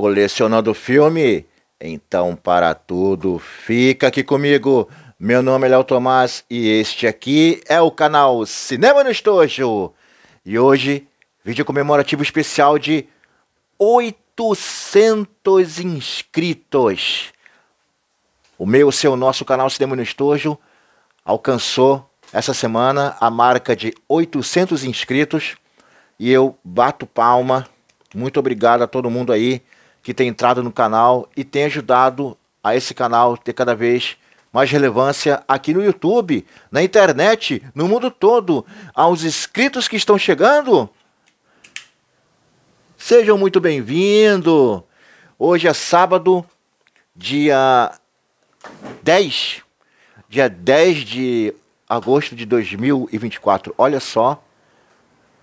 colecionando filme? Então, para tudo, fica aqui comigo. Meu nome é Léo Tomás e este aqui é o canal Cinema no Estojo. E hoje, vídeo comemorativo especial de 800 inscritos. O meu, o seu, o nosso canal Cinema no Estojo alcançou essa semana a marca de 800 inscritos. E eu bato palma. Muito obrigado a todo mundo aí que tem entrado no canal e tem ajudado a esse canal ter cada vez mais relevância aqui no YouTube, na internet, no mundo todo, aos inscritos que estão chegando. Sejam muito bem-vindos. Hoje é sábado, dia 10, dia 10 de agosto de 2024. Olha só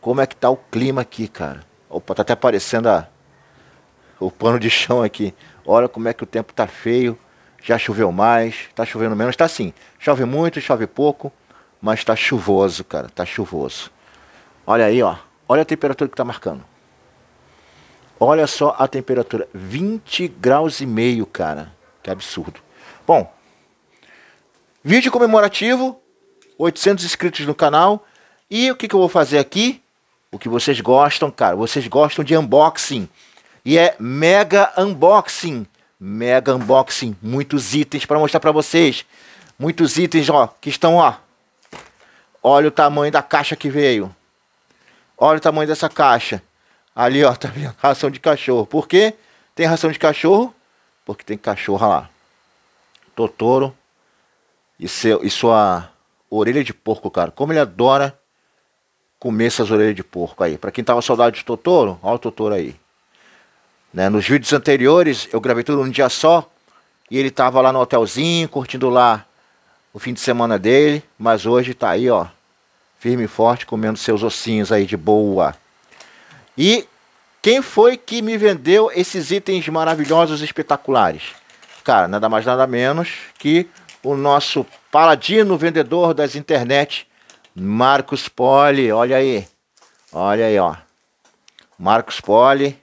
como é que tá o clima aqui, cara. Opa, tá até aparecendo a o pano de chão aqui. Olha como é que o tempo tá feio. Já choveu mais, tá chovendo menos, tá assim. Chove muito, chove pouco, mas tá chuvoso, cara, tá chuvoso. Olha aí, ó. Olha a temperatura que tá marcando. Olha só a temperatura, 20 graus e meio, cara. Que absurdo. Bom, vídeo comemorativo, 800 inscritos no canal. E o que, que eu vou fazer aqui? O que vocês gostam, cara? Vocês gostam de unboxing e é mega unboxing. Mega unboxing, muitos itens para mostrar para vocês. Muitos itens, ó, que estão, ó. Olha o tamanho da caixa que veio. Olha o tamanho dessa caixa. Ali, ó, tá vendo? Ração de cachorro. Por quê? Tem ração de cachorro? Porque tem cachorro lá. Totoro e, seu, e sua orelha de porco, cara. Como ele adora comer essas orelhas de porco aí. Pra quem tava saudade de Totoro, olha o Totoro aí. Né? Nos vídeos anteriores, eu gravei tudo num dia só. E ele tava lá no hotelzinho, curtindo lá o fim de semana dele. Mas hoje tá aí, ó. Firme e forte, comendo seus ossinhos aí de boa. E quem foi que me vendeu esses itens maravilhosos espetaculares? Cara, nada mais nada menos que o nosso paladino vendedor das internet, Marcos Poli. Olha aí. Olha aí, ó. Marcos Poli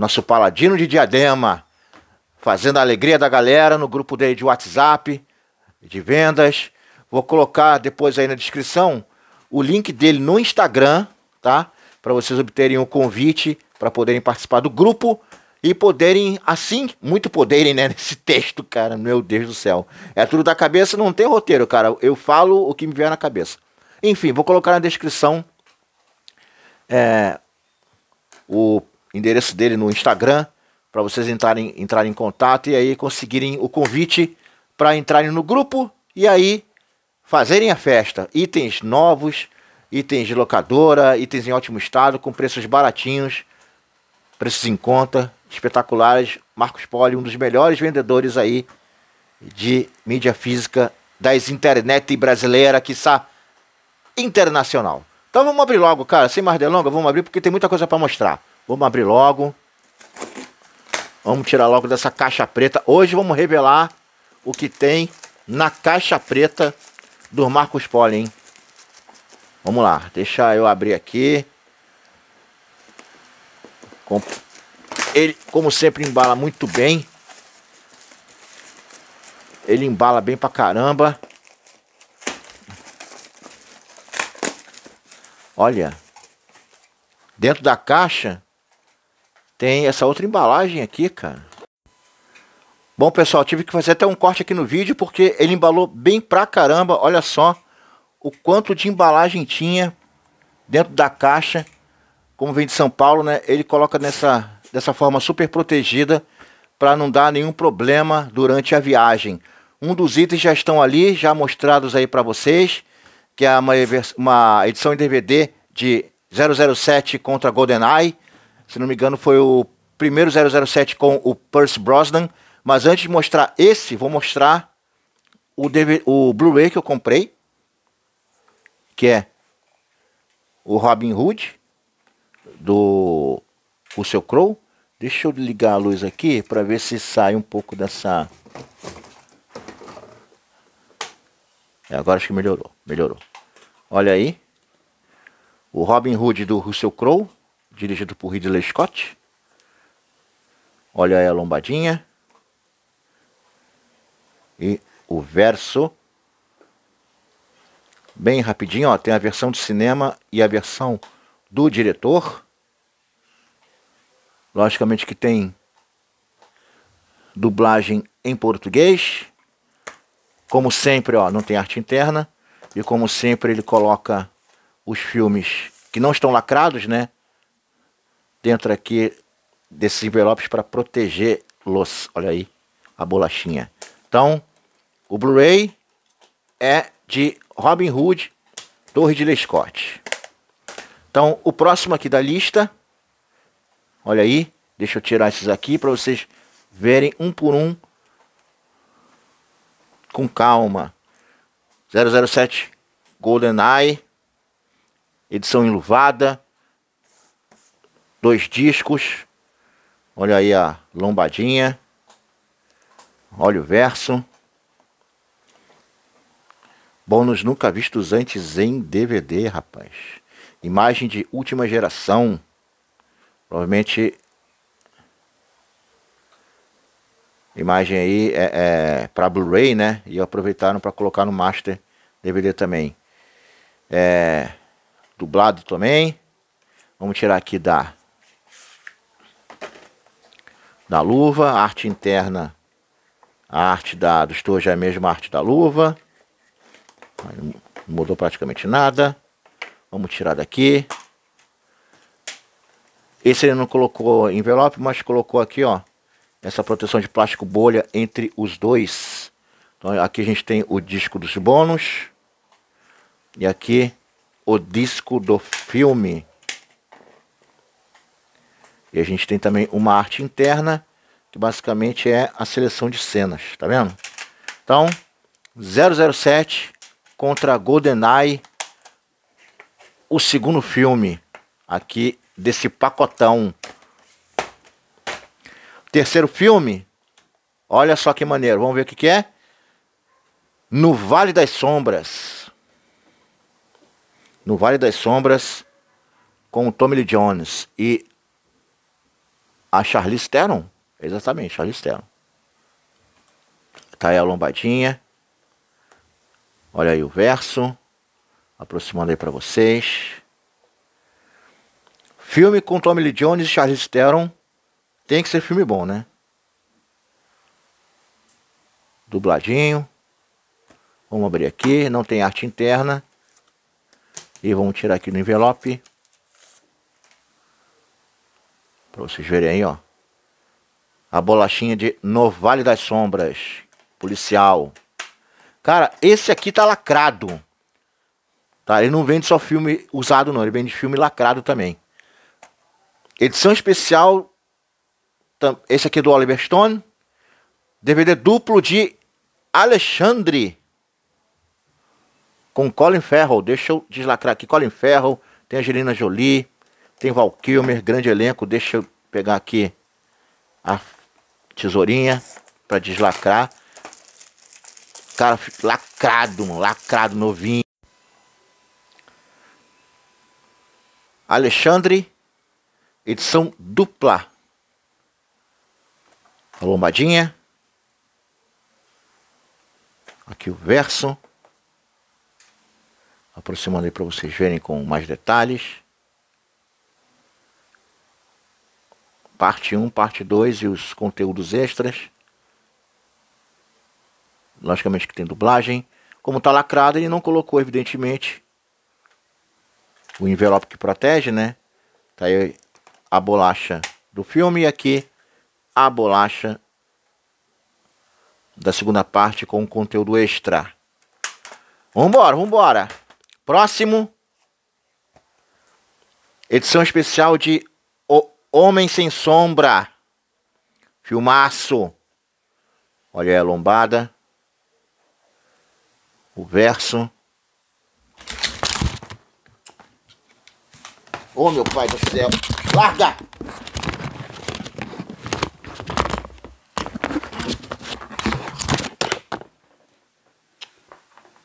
nosso paladino de diadema, fazendo a alegria da galera no grupo dele de WhatsApp, de vendas. Vou colocar depois aí na descrição o link dele no Instagram, tá? Para vocês obterem o um convite para poderem participar do grupo e poderem, assim, muito poderem, né? Nesse texto, cara, meu Deus do céu. É tudo da cabeça, não tem roteiro, cara. Eu falo o que me vier na cabeça. Enfim, vou colocar na descrição é, o endereço dele no Instagram para vocês entrarem, entrarem em contato e aí conseguirem o convite para entrarem no grupo e aí fazerem a festa. Itens novos, itens de locadora, itens em ótimo estado, com preços baratinhos, preços em conta, espetaculares. Marcos Poli, um dos melhores vendedores aí de mídia física das internet brasileira, quiçá internacional. Então vamos abrir logo, cara, sem mais delongas, vamos abrir porque tem muita coisa para mostrar. Vamos abrir logo. Vamos tirar logo dessa caixa preta. Hoje vamos revelar o que tem na caixa preta do Marcos Poli, hein? Vamos lá, deixa eu abrir aqui. Ele, como sempre, embala muito bem. Ele embala bem pra caramba. Olha. Dentro da caixa tem essa outra embalagem aqui, cara. Bom, pessoal, tive que fazer até um corte aqui no vídeo porque ele embalou bem pra caramba. Olha só o quanto de embalagem tinha dentro da caixa. Como vem de São Paulo, né? Ele coloca nessa, dessa forma super protegida para não dar nenhum problema durante a viagem. Um dos itens já estão ali, já mostrados aí para vocês, que é uma, uma edição em DVD de 007 contra GoldenEye. Se não me engano, foi o primeiro 007 com o Percy Brosnan. Mas antes de mostrar esse, vou mostrar o, o Blu-ray que eu comprei. Que é o Robin Hood do Russell Crowe. Deixa eu ligar a luz aqui para ver se sai um pouco dessa... É, agora acho que melhorou, melhorou. Olha aí. O Robin Hood do Russell Crowe dirigido por Ridley Scott. Olha aí a lombadinha. E o verso. Bem rapidinho, ó, tem a versão de cinema e a versão do diretor. Logicamente que tem dublagem em português. Como sempre, ó, não tem arte interna. E como sempre, ele coloca os filmes que não estão lacrados, né? dentro aqui desses envelopes para proteger-los. Olha aí a bolachinha. Então, o Blu-ray é de Robin Hood, Torre de Lescott. Então, o próximo aqui da lista, olha aí, deixa eu tirar esses aqui para vocês verem um por um com calma. 007 GoldenEye, edição enluvada, dois discos. Olha aí a lombadinha. Olha o verso. Bônus nunca vistos antes em DVD, rapaz. Imagem de última geração. Provavelmente. Imagem aí é, é para Blu-ray, né? E aproveitaram para colocar no Master DVD também. É, dublado também. Vamos tirar aqui da da luva, arte interna, a arte da, do estojo é a mesma arte da luva. Não mudou praticamente nada. Vamos tirar daqui. Esse ele não colocou envelope, mas colocou aqui, ó, essa proteção de plástico bolha entre os dois. Então aqui a gente tem o disco dos bônus e aqui o disco do filme. E a gente tem também uma arte interna, que basicamente é a seleção de cenas, tá vendo? Então, 007 contra GoldenEye, o segundo filme aqui desse pacotão. Terceiro filme, olha só que maneiro, vamos ver o que, que é? No Vale das Sombras. No Vale das Sombras, com o Tommy Lee Jones e a Charlize Theron? Exatamente, Charlize Theron. Tá aí a lombadinha. Olha aí o verso. Aproximando aí para vocês. Filme com Tommy Lee Jones e Charlize Theron. Tem que ser filme bom, né? Dubladinho. Vamos abrir aqui. Não tem arte interna. E vamos tirar aqui no envelope. vocês verem aí, ó. A bolachinha de No Vale das Sombras. Policial. Cara, esse aqui tá lacrado. Tá? Ele não vende só filme usado, não. Ele vende filme lacrado também. Edição especial. Esse aqui é do Oliver Stone. DVD duplo de Alexandre. Com Colin Farrell. Deixa eu deslacrar aqui. Colin Farrell. Tem Angelina Jolie. Tem Valkymer, grande elenco. Deixa eu pegar aqui a tesourinha para deslacrar. Cara, lacrado, mano, lacrado, novinho. Alexandre, edição dupla. A lombadinha. Aqui o verso. Aproximando aí para vocês verem com mais detalhes. parte 1, parte 2 e os conteúdos extras. Logicamente que tem dublagem. Como está lacrado, ele não colocou, evidentemente, o envelope que protege, né? Está aí a bolacha do filme e aqui a bolacha da segunda parte com o conteúdo extra. Vambora, vambora. Próximo. Edição especial de Homem Sem Sombra. Filmaço. Olha aí a lombada. O verso. Ô oh, meu pai do céu. Larga!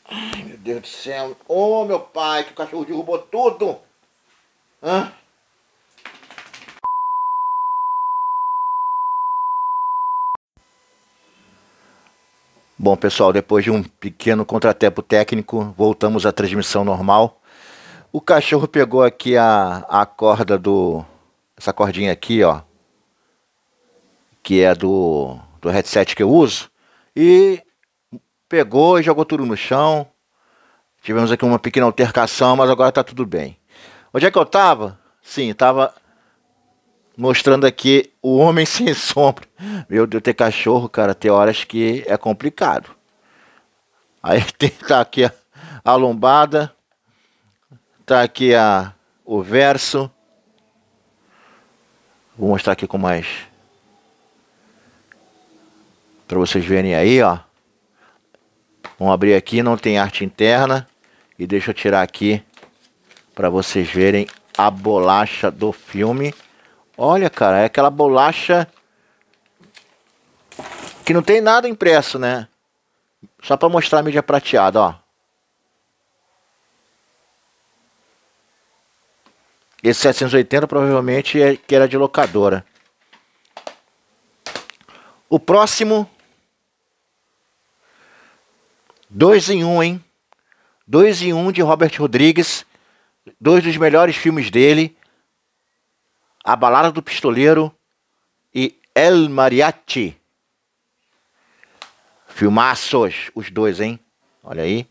Ai meu Deus do céu. Ô oh, meu pai, que o cachorro derrubou tudo. Hã? Bom, pessoal, depois de um pequeno contratempo técnico, voltamos à transmissão normal. O cachorro pegou aqui a, a corda do. Essa cordinha aqui, ó. Que é do, do headset que eu uso. E pegou e jogou tudo no chão. Tivemos aqui uma pequena altercação, mas agora tá tudo bem. Onde é que eu tava? Sim, tava mostrando aqui o homem sem sombra. Meu Deus, ter cachorro, cara, tem horas que é complicado. Aí tem, tá aqui a, a lombada, tá aqui a, o verso. Vou mostrar aqui com mais. Para vocês verem aí, ó. Vamos abrir aqui, não tem arte interna. E deixa eu tirar aqui para vocês verem a bolacha do filme. Olha, cara, é aquela bolacha que não tem nada impresso, né? Só para mostrar a mídia prateada, ó. Esse 780 provavelmente é que era de locadora. O próximo dois em um, hein? Dois em um de Robert Rodrigues, dois dos melhores filmes dele. A Balada do Pistoleiro e El Mariachi. Filmaços, os dois, hein? Olha aí.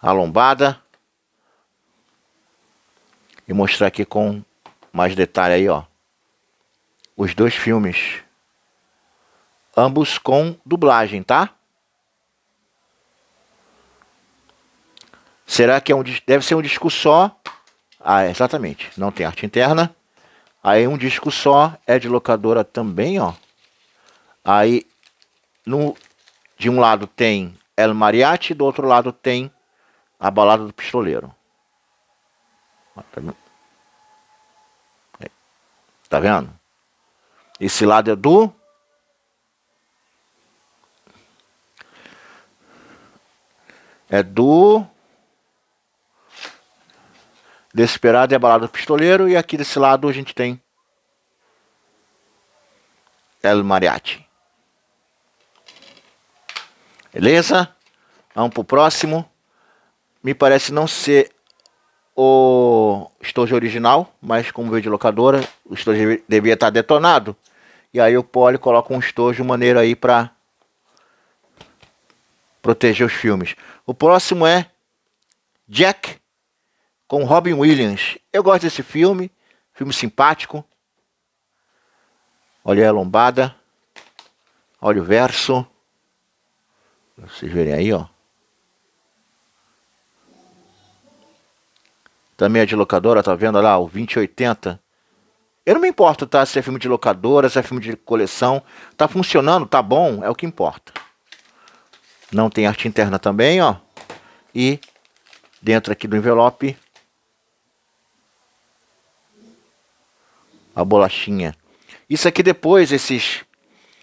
A lombada. E mostrar aqui com mais detalhe aí, ó. Os dois filmes. Ambos com dublagem, tá? Será que é um deve ser um disco só? Ah, é, exatamente. Não tem arte interna. Aí um disco só é de locadora também, ó. Aí no de um lado tem El Mariachi, do outro lado tem a balada do pistoleiro. Tá, tá vendo? Esse lado é do é do Desesperado é abalado balada pistoleiro. E aqui desse lado a gente tem El Mariachi. Beleza? Vamos pro próximo. Me parece não ser o estojo original, mas como veio de locadora, o estojo devia estar tá detonado. E aí o Poli coloca um estojo maneiro aí para proteger os filmes. O próximo é Jack com Robin Williams. Eu gosto desse filme, filme simpático. Olha a lombada, olha o verso. Vocês verem aí, ó. Também é de locadora, tá vendo lá, o 2080. Eu não me importo, tá? Se é filme de locadora, se é filme de coleção. Tá funcionando, tá bom, é o que importa. Não tem arte interna também, ó. E dentro aqui do envelope a bolachinha. Isso aqui depois, esses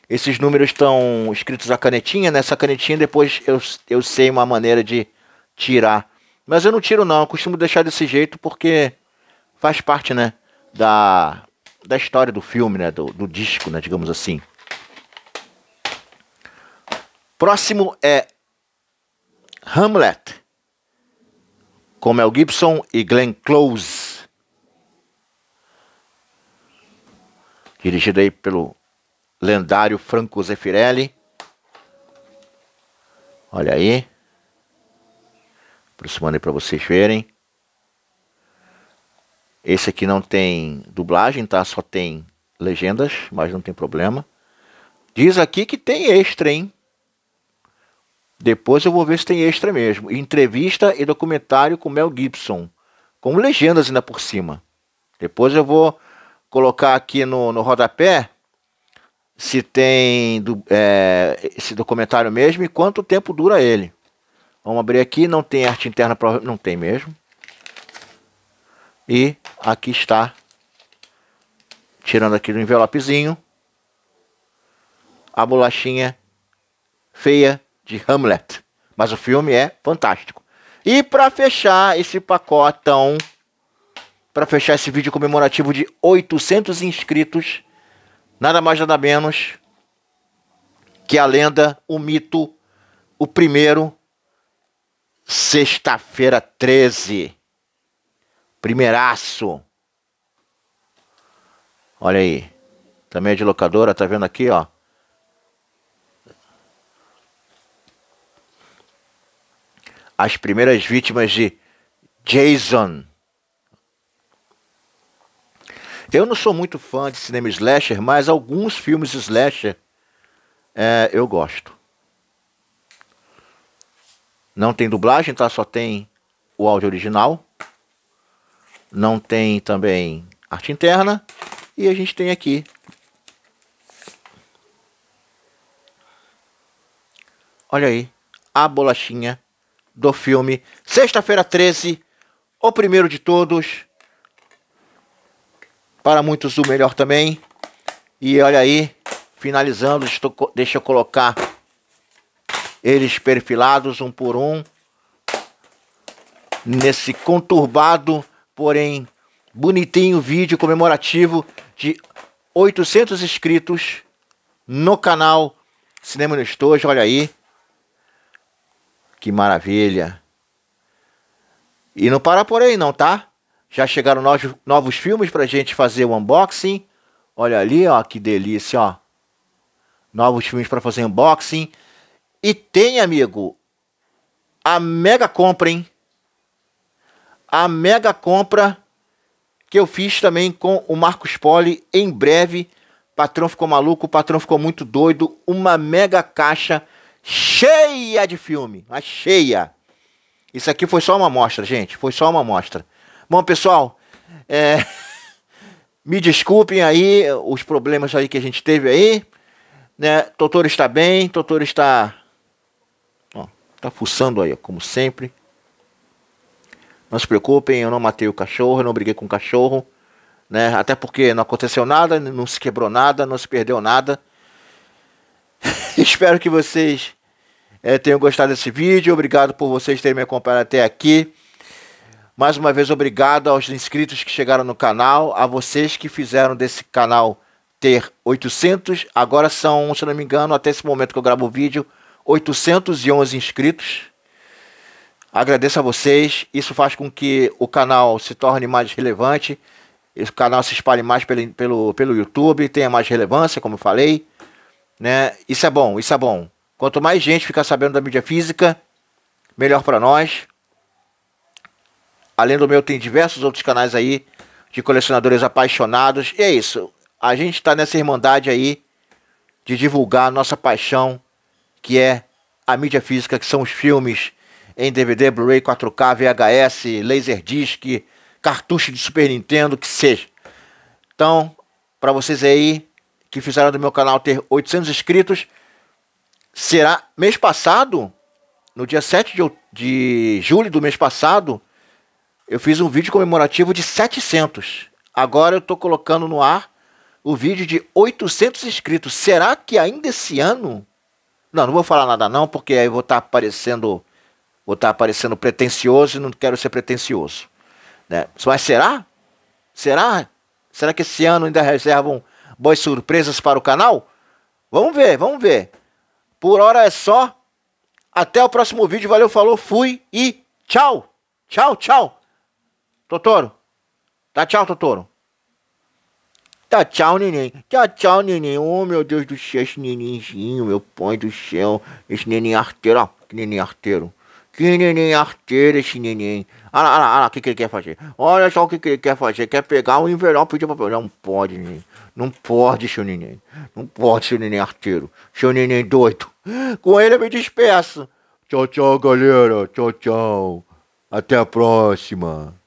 esses números estão escritos na canetinha, nessa né? canetinha depois eu, eu sei uma maneira de tirar. Mas eu não tiro não, eu costumo deixar desse jeito porque faz parte, né, da, da história do filme, né, do, do disco, né, digamos assim. Próximo é Hamlet, com Mel Gibson e Glenn Close. dirigido aí pelo lendário Franco Zeffirelli. Olha aí. Aproximando aí para vocês verem. Esse aqui não tem dublagem, tá? Só tem legendas, mas não tem problema. Diz aqui que tem extra, hein? Depois eu vou ver se tem extra mesmo. Entrevista e documentário com Mel Gibson. Com legendas ainda por cima. Depois eu vou colocar aqui no, no rodapé se tem do, é, esse documentário mesmo e quanto tempo dura ele. Vamos abrir aqui, não tem arte interna, não tem mesmo. E aqui está, tirando aqui do envelopezinho, a bolachinha feia de Hamlet. Mas o filme é fantástico. E para fechar esse pacotão para fechar esse vídeo comemorativo de 800 inscritos, nada mais nada menos que a lenda, o mito, o primeiro, sexta-feira 13. Primeiraço. Olha aí. Também é de locadora, tá vendo aqui, ó. As primeiras vítimas de Jason. Eu não sou muito fã de cinema slasher, mas alguns filmes slasher é, eu gosto. Não tem dublagem, tá? Só tem o áudio original. Não tem também arte interna. E a gente tem aqui. Olha aí. A bolachinha do filme Sexta-feira 13. O primeiro de todos. Para muitos o melhor também. E olha aí, finalizando, estou, deixa eu colocar eles perfilados um por um. Nesse conturbado, porém bonitinho vídeo comemorativo de 800 inscritos no canal Cinema no Estojo, olha aí. Que maravilha. E não para por aí não, tá? Já chegaram novos, novos filmes pra gente fazer o unboxing. Olha ali, ó, que delícia, ó. Novos filmes para fazer unboxing. E tem, amigo, a mega compra, hein? A mega compra que eu fiz também com o Marcos Poli em breve. O patrão ficou maluco, o patrão ficou muito doido. Uma mega caixa cheia de filme, mas cheia. Isso aqui foi só uma amostra, gente. Foi só uma amostra. Bom, pessoal, é... me desculpem aí os problemas aí que a gente teve aí. Né? Doutor está bem, doutor está. Ó, tá fuçando aí, como sempre. Não se preocupem, eu não matei o cachorro, eu não briguei com o cachorro. Né? Até porque não aconteceu nada, não se quebrou nada, não se perdeu nada. Espero que vocês é, tenham gostado desse vídeo. Obrigado por vocês terem me acompanhado até aqui. Mais uma vez, obrigado aos inscritos que chegaram no canal, a vocês que fizeram desse canal ter 800. Agora são, se não me engano, até esse momento que eu gravo o vídeo, 811 inscritos. Agradeço a vocês. Isso faz com que o canal se torne mais relevante, o canal se espalhe mais pelo, pelo, pelo YouTube, tenha mais relevância, como eu falei. Né? Isso é bom, isso é bom. Quanto mais gente ficar sabendo da mídia física, melhor para nós. Além do meu, tem diversos outros canais aí de colecionadores apaixonados. E é isso. A gente está nessa irmandade aí de divulgar a nossa paixão, que é a mídia física, que são os filmes em DVD, Blu-ray, 4K, VHS, Laserdisc, cartucho de Super Nintendo, que seja. Então, para vocês aí que fizeram do meu canal ter 800 inscritos, será mês passado, no dia 7 de, de julho do mês passado, eu fiz um vídeo comemorativo de 700. Agora eu estou colocando no ar o vídeo de 800 inscritos. Será que ainda esse ano? Não, não vou falar nada não, porque aí vou estar tá aparecendo, vou estar tá aparecendo pretencioso e não quero ser pretencioso, né? Mas será? Será? Será que esse ano ainda reservam boas surpresas para o canal? Vamos ver, vamos ver. Por hora é só. Até o próximo vídeo. Valeu, falou, fui e tchau. Tchau, tchau. Totoro. Tá tchau, Totoro. Tá tchau, neném. Tá tchau, neném. Oh, meu Deus do céu, esse nenenzinho, meu pai do céu. Esse neném arteiro, ó. Que neném arteiro. Que neném arteiro esse neném. Olha ah lá, olha ah lá, olha ah lá, o que, que ele quer fazer. Olha só o que, que ele quer fazer. Quer pegar o inverno, envelope de papel. Não pode, neném. Não pode, seu neném. Não pode, seu neném arteiro. Seu neném doido. Com ele eu me despeço. Tchau, tchau, galera. Tchau, tchau. Até a próxima.